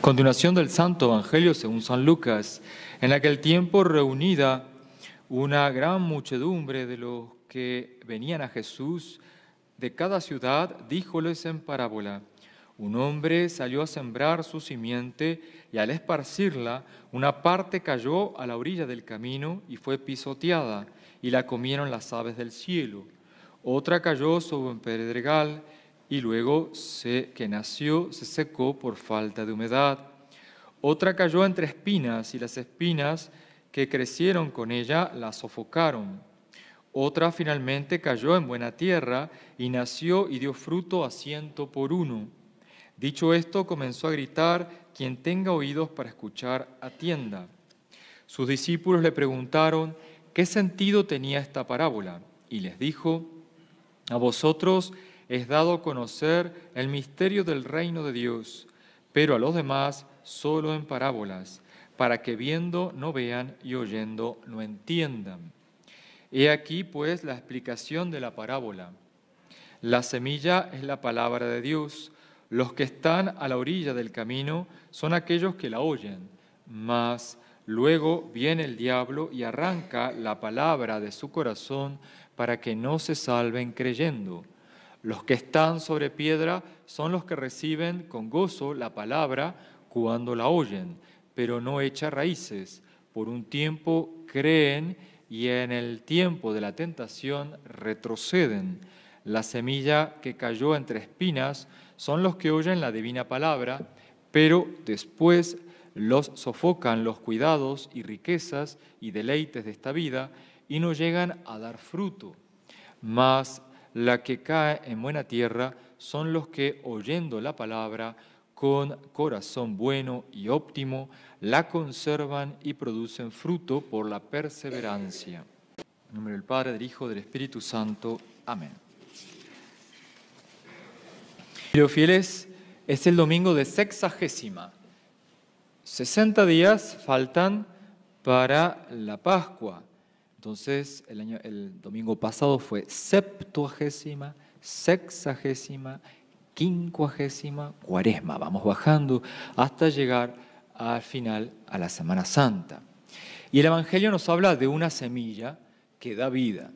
Continuación del Santo Evangelio según San Lucas. En aquel tiempo reunida una gran muchedumbre de los que venían a Jesús de cada ciudad, díjoles en parábola. Un hombre salió a sembrar su simiente y al esparcirla, una parte cayó a la orilla del camino y fue pisoteada y la comieron las aves del cielo. Otra cayó sobre un pedregal y luego se, que nació se secó por falta de humedad. Otra cayó entre espinas y las espinas que crecieron con ella la sofocaron. Otra finalmente cayó en buena tierra y nació y dio fruto a ciento por uno. Dicho esto, comenzó a gritar, quien tenga oídos para escuchar, atienda. Sus discípulos le preguntaron, ¿qué sentido tenía esta parábola? Y les dijo, a vosotros es dado conocer el misterio del reino de Dios, pero a los demás solo en parábolas, para que viendo no vean y oyendo no entiendan. He aquí pues la explicación de la parábola. La semilla es la palabra de Dios. Los que están a la orilla del camino son aquellos que la oyen, mas luego viene el diablo y arranca la palabra de su corazón para que no se salven creyendo. Los que están sobre piedra son los que reciben con gozo la palabra cuando la oyen, pero no echa raíces. Por un tiempo creen y en el tiempo de la tentación retroceden. La semilla que cayó entre espinas son los que oyen la divina palabra, pero después los sofocan los cuidados y riquezas y deleites de esta vida y no llegan a dar fruto la que cae en buena tierra son los que, oyendo la palabra, con corazón bueno y óptimo, la conservan y producen fruto por la perseverancia. En nombre del Padre, del Hijo, del Espíritu Santo. Amén. Queridos fieles, es el domingo de sexagésima. Sesenta días faltan para la Pascua. Entonces, el, domingo pasado fue septuagésima, sexagésima, quincuagésima, cuaresma. Vamos bajando hasta llegar al final a la Semana Santa. Y el Evangelio nos habla de una semilla que da vida.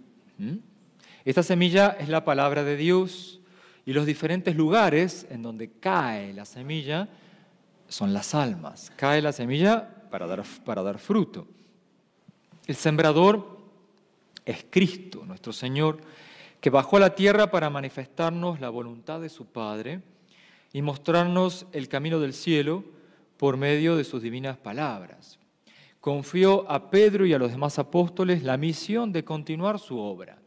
Esta semilla es la palabra de Dios y los diferentes lugares en donde cae la semilla son las almas. Cae la semilla para dar, para dar fruto. El sembrador es Cristo, nuestro Señor, que bajó a la tierra para manifestarnos la voluntad de su Padre y mostrarnos el camino del cielo por medio de sus divinas palabras. Confió a Pedro y a los demás apóstoles la misión de continuar su obra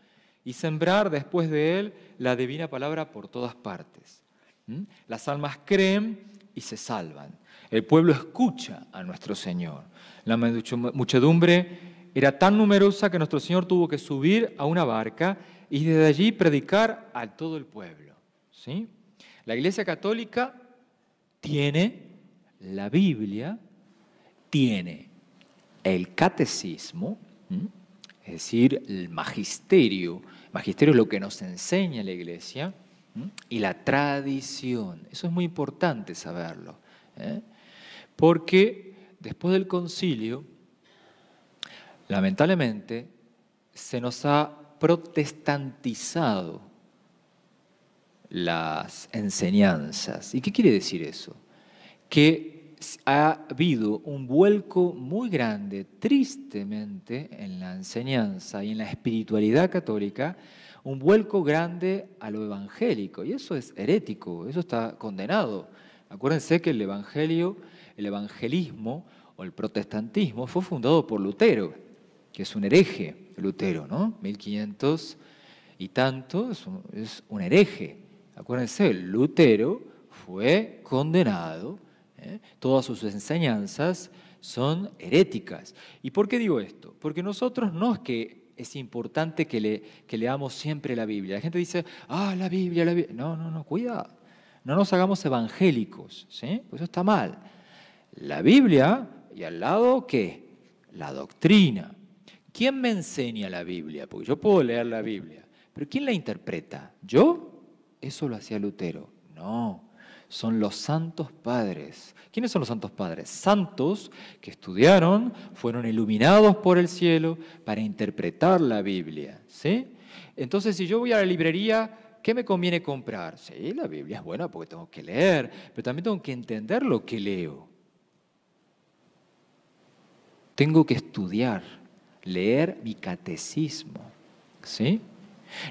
y sembrar después de él la divina palabra por todas partes. ¿Mm? Las almas creen y se salvan. El pueblo escucha a nuestro Señor. La muchedumbre era tan numerosa que nuestro Señor tuvo que subir a una barca y desde allí predicar a todo el pueblo. ¿sí? La Iglesia Católica tiene la Biblia, tiene el catecismo, es decir, el magisterio. El magisterio es lo que nos enseña la Iglesia y la tradición. Eso es muy importante saberlo, ¿eh? porque después del concilio, Lamentablemente, se nos ha protestantizado las enseñanzas. ¿Y qué quiere decir eso? Que ha habido un vuelco muy grande, tristemente, en la enseñanza y en la espiritualidad católica, un vuelco grande a lo evangélico. Y eso es herético, eso está condenado. Acuérdense que el evangelio, el evangelismo o el protestantismo fue fundado por Lutero que es un hereje, Lutero, ¿no? 1500 y tanto, es un, hereje. Acuérdense, Lutero fue condenado, ¿eh? todas sus enseñanzas son heréticas. ¿Y por qué digo esto? Porque nosotros no es que es importante que, le, que leamos siempre la Biblia. La gente dice, ah, la Biblia, la Biblia. No, no, no, cuidado. No nos hagamos evangélicos, ¿sí? Pues eso está mal. La Biblia y al lado qué? La doctrina. ¿Quién me enseña la Biblia? Porque yo puedo leer la Biblia, pero ¿quién la interpreta? ¿Yo? Eso lo hacía Lutero. No, son los santos padres. ¿Quiénes son los santos padres? Santos que estudiaron, fueron iluminados por el cielo para interpretar la Biblia. ¿sí? Entonces, si yo voy a la librería, ¿qué me conviene comprar? Sí, la Biblia es buena porque tengo que leer, pero también tengo que entender lo que leo. Tengo que estudiar leer mi catecismo. ¿Sí?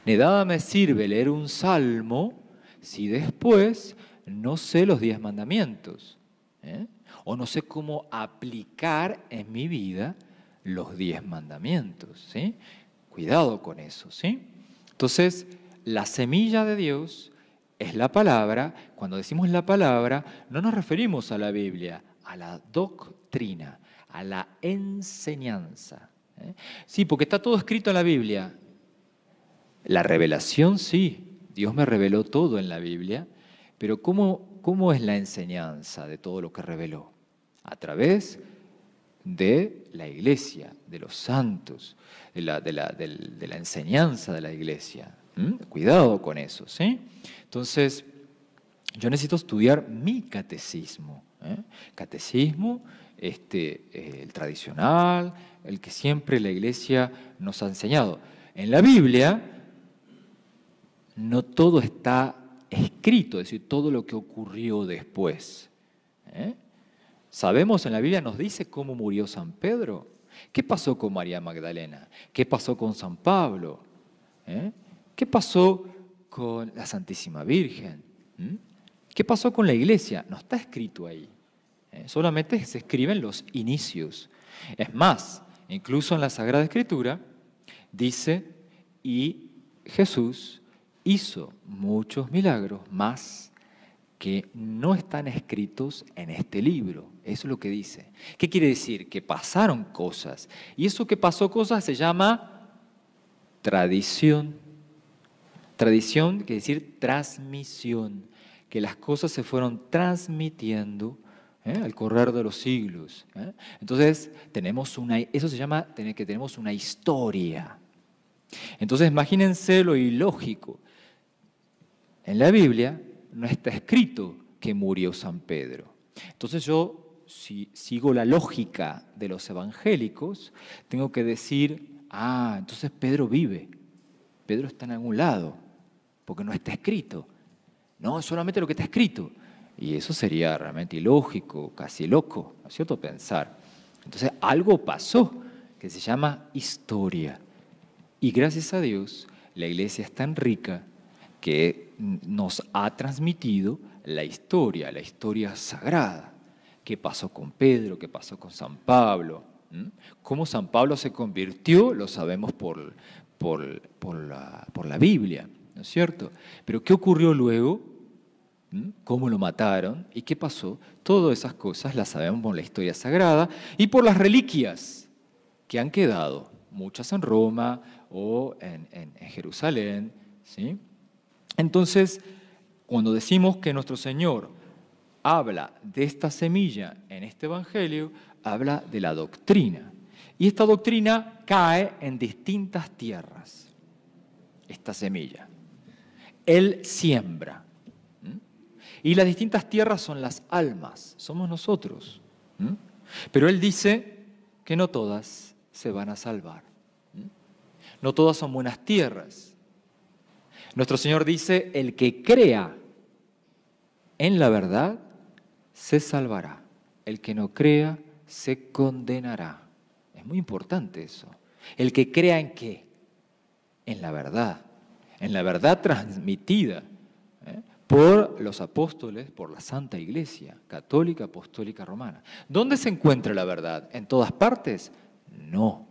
Ni nada me sirve leer un salmo si después no sé los diez mandamientos. ¿eh? O no sé cómo aplicar en mi vida los diez mandamientos. ¿sí? Cuidado con eso. ¿sí? Entonces, la semilla de Dios es la palabra. Cuando decimos la palabra, no nos referimos a la Biblia, a la doctrina, a la enseñanza. ¿Eh? Sí, porque está todo escrito en la Biblia. La revelación sí, Dios me reveló todo en la Biblia, pero ¿cómo, cómo es la enseñanza de todo lo que reveló? A través de la iglesia, de los santos, de la, enseñanza de la iglesia. ¿Mm? Cuidado con eso, ¿sí? Entonces, yo necesito estudiar mi catecismo. ¿eh? Catecismo este, eh, el tradicional, el que siempre la iglesia nos ha enseñado. En la Biblia no todo está escrito, es decir, todo lo que ocurrió después. ¿eh? Sabemos en la Biblia nos dice cómo murió San Pedro, qué pasó con María Magdalena, qué pasó con San Pablo, ¿Eh? qué pasó con la Santísima Virgen, ¿Mm? ¿qué pasó con la iglesia? No está escrito ahí. Eh, solamente se escriben los inicios. Es más, incluso en la Sagrada Escritura dice, y Jesús hizo muchos milagros más que no están escritos en este libro. Eso es lo que dice. ¿Qué quiere decir? Que pasaron cosas. Y eso que pasó cosas se llama tradición. Tradición quiere decir transmisión, que las cosas se fueron transmitiendo ¿eh? al correr de los siglos. ¿eh? Entonces, tenemos una, eso se llama que tenemos una historia. Entonces, imagínense lo ilógico. En la Biblia no está escrito que murió San Pedro. Entonces yo si sigo la lógica de los evangélicos, tengo que decir, ah, entonces Pedro vive, Pedro está en algún lado, porque no está escrito. No, solamente lo que está escrito. Y eso sería realmente ilógico, casi loco, ¿no es cierto?, pensar. Entonces algo pasó que se llama historia. Y gracias a Dios, la iglesia es tan rica que nos ha transmitido la historia, la historia sagrada. ¿Qué pasó con Pedro? ¿Qué pasó con San Pablo? ¿Mm? ¿Cómo San Pablo se convirtió? Lo sabemos por, por, la, por la Biblia, ¿no es cierto? Pero ¿qué ocurrió luego? cómo lo mataron y qué pasó. Todas esas cosas las sabemos por la historia sagrada y por las reliquias que han quedado, muchas en Roma o en, Jerusalén. ¿sí? Entonces, cuando decimos que nuestro Señor habla de esta semilla en este Evangelio, habla de la doctrina. Y esta doctrina cae en distintas tierras, esta semilla. Él siembra y las distintas tierras son las almas, somos nosotros. Pero Él dice que no todas se van a salvar. No todas son buenas tierras. Nuestro Señor dice, el que crea en la verdad, se salvará. El que no crea, se condenará. Es muy importante eso. El que crea en qué? En la verdad. En la verdad transmitida por los apóstoles, por la Santa Iglesia Católica Apostólica Romana. ¿Dónde se encuentra la verdad? ¿En todas partes? No.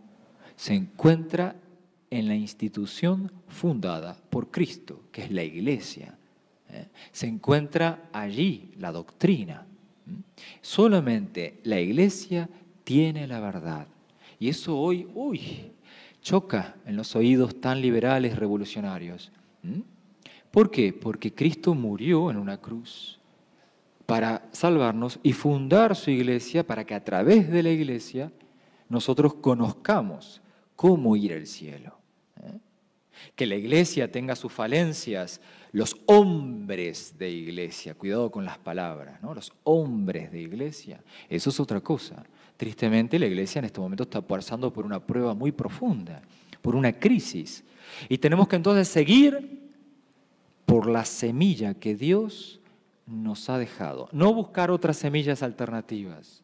Se encuentra en la institución fundada por Cristo, que es la Iglesia. ¿eh? Se encuentra allí la doctrina. Solamente la Iglesia tiene la verdad. Y eso hoy, uy, choca en los oídos tan liberales revolucionarios. ¿Por qué? Porque Cristo murió en una cruz para salvarnos y fundar su iglesia para que a través de la iglesia nosotros conozcamos cómo ir al cielo. ¿eh? Que la iglesia tenga sus falencias, los hombres de iglesia, cuidado con las palabras, ¿no? los hombres de iglesia, eso es otra cosa. Tristemente la iglesia en este momento está pasando por una prueba muy profunda, por una crisis. Y tenemos que entonces seguir por la semilla que Dios nos ha dejado. No buscar otras semillas alternativas,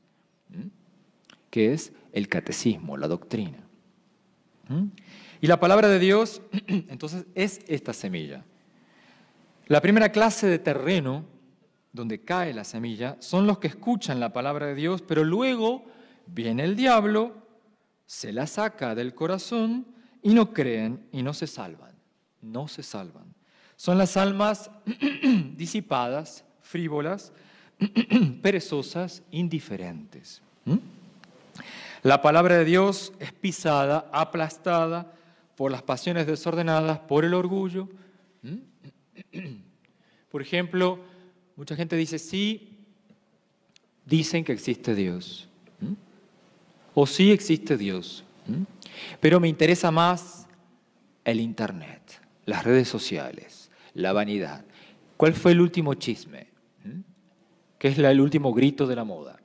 que es el catecismo, la doctrina. Y la palabra de Dios, entonces, es esta semilla. La primera clase de terreno donde cae la semilla son los que escuchan la palabra de Dios, pero luego viene el diablo, se la saca del corazón y no creen y no se salvan. No se salvan. Son las almas disipadas, frívolas, perezosas, indiferentes. ¿Mm? La palabra de Dios es pisada, aplastada por las pasiones desordenadas, por el orgullo. ¿Mm? Por ejemplo, mucha gente dice, sí, dicen que existe Dios. ¿Mm? O sí existe Dios. Pero me interesa más el Internet, las redes sociales la vanidad. ¿Cuál fue el último chisme? ¿Mm? ¿Qué es el último grito de la moda?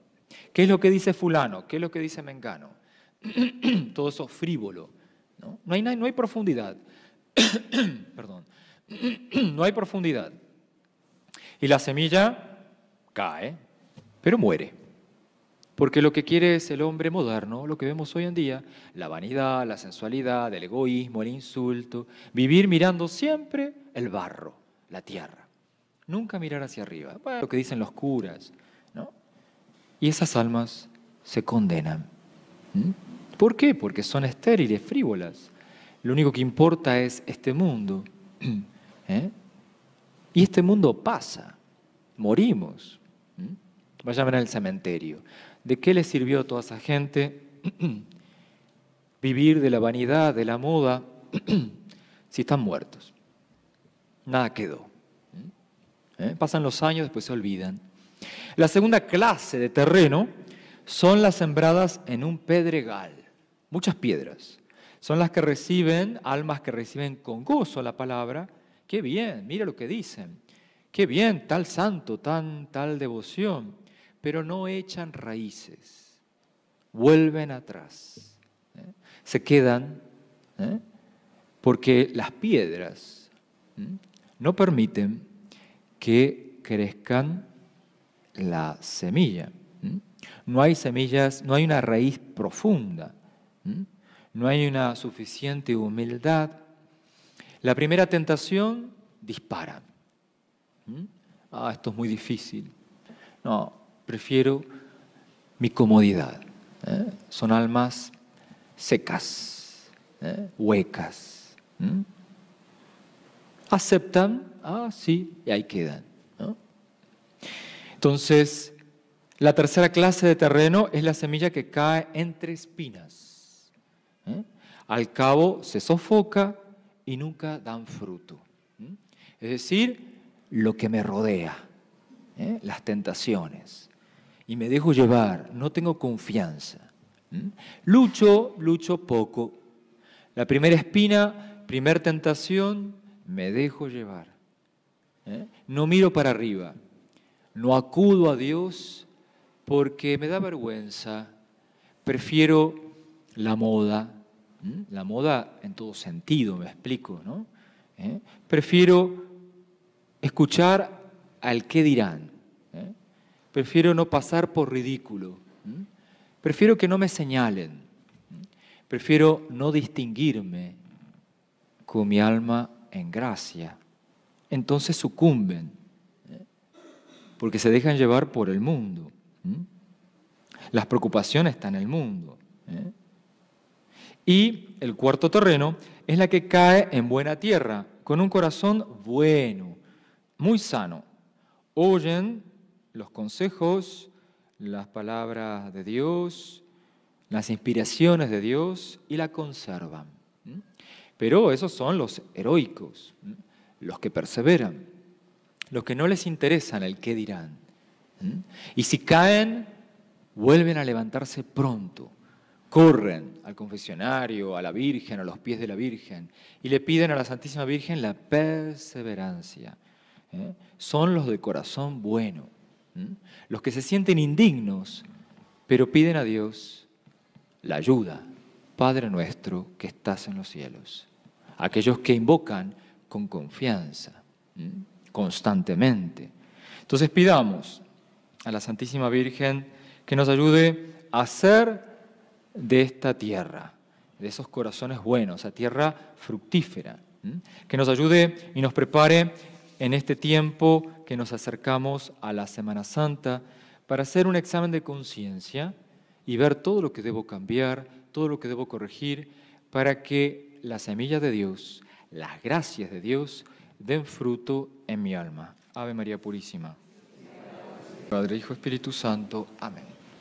¿Qué es lo que dice fulano? ¿Qué es lo que dice Mengano? Todo eso frívolo. No, hay, no hay profundidad. Perdón. no hay profundidad. Y la semilla cae, pero muere. Porque lo que quiere es el hombre moderno, lo que vemos hoy en día, la vanidad, la sensualidad, el egoísmo, el insulto, vivir mirando siempre el barro, la tierra. Nunca mirar hacia arriba, lo que dicen los curas. Y esas almas se condenan. ¿Mm? ¿Por qué? Porque son estériles, frívolas. Lo único que importa es este mundo. ¿eh? Y este mundo pasa, morimos. ¿Mm? Vayan a ver el cementerio. ¿De qué le sirvió a toda esa gente vivir de la vanidad, de la moda, si están muertos? Nada quedó. ¿eh? ¿Eh? Pasan los años, después se olvidan. La segunda clase de terreno son las sembradas en un pedregal, muchas piedras. Son las que reciben, almas que reciben con gozo la palabra. Qué bien, mira lo que dicen. Qué bien, tal santo, tan tal devoción pero no echan raíces, vuelven atrás, ¿eh? se quedan, ¿eh? porque las piedras ¿eh? no permiten que crezcan la semilla. No hay semillas, no hay una raíz profunda, no hay una suficiente humildad. La primera tentación dispara. Ah, esto es muy difícil. No, prefiero mi comodidad. ¿eh? Son almas secas, ¿eh? huecas. Aceptan, ah, sí, y ahí quedan. Entonces, la tercera clase de terreno es la semilla que cae entre espinas. ¿eh? Al cabo se sofoca y nunca dan fruto. Es decir, lo que me rodea, las tentaciones y me dejo llevar, no tengo confianza. Lucho, lucho poco. La primera espina, primer tentación, me dejo llevar. ¿eh? No miro para arriba, no acudo a Dios porque me da vergüenza, prefiero la moda, la moda en todo sentido, me explico, ¿no? ¿Eh? Prefiero escuchar al qué dirán, Prefiero no pasar por ridículo. Prefiero que no me señalen. Prefiero no distinguirme con mi alma en gracia. Entonces sucumben, ¿eh? porque se dejan llevar por el mundo. Las preocupaciones están en el mundo. ¿eh? Y el cuarto terreno es la que cae en buena tierra, con un corazón bueno, muy sano. Oyen los consejos, las palabras de Dios, las inspiraciones de Dios y la conservan. Pero esos son los heroicos, los que perseveran, los que no les interesan el qué dirán. Y si caen, vuelven a levantarse pronto, corren al confesionario, a la Virgen, a los pies de la Virgen, y le piden a la Santísima Virgen la perseverancia. ¿eh? Son los de corazón bueno. ¿Mm? Los que se sienten indignos, pero piden a Dios la ayuda. Padre nuestro que estás en los cielos. Aquellos que invocan con confianza, ¿Mm? constantemente. Entonces pidamos a la Santísima Virgen que nos ayude a ser de esta tierra, de esos corazones buenos, a tierra fructífera, ¿Mm? que nos ayude y nos prepare en este tiempo que nos acercamos a la Semana Santa para hacer un examen de conciencia y ver todo lo que debo cambiar, todo lo que debo corregir, para que la semilla de Dios, las gracias de Dios, den fruto en mi alma. Ave María Purísima. Padre, Hijo, Espíritu Santo. Amén.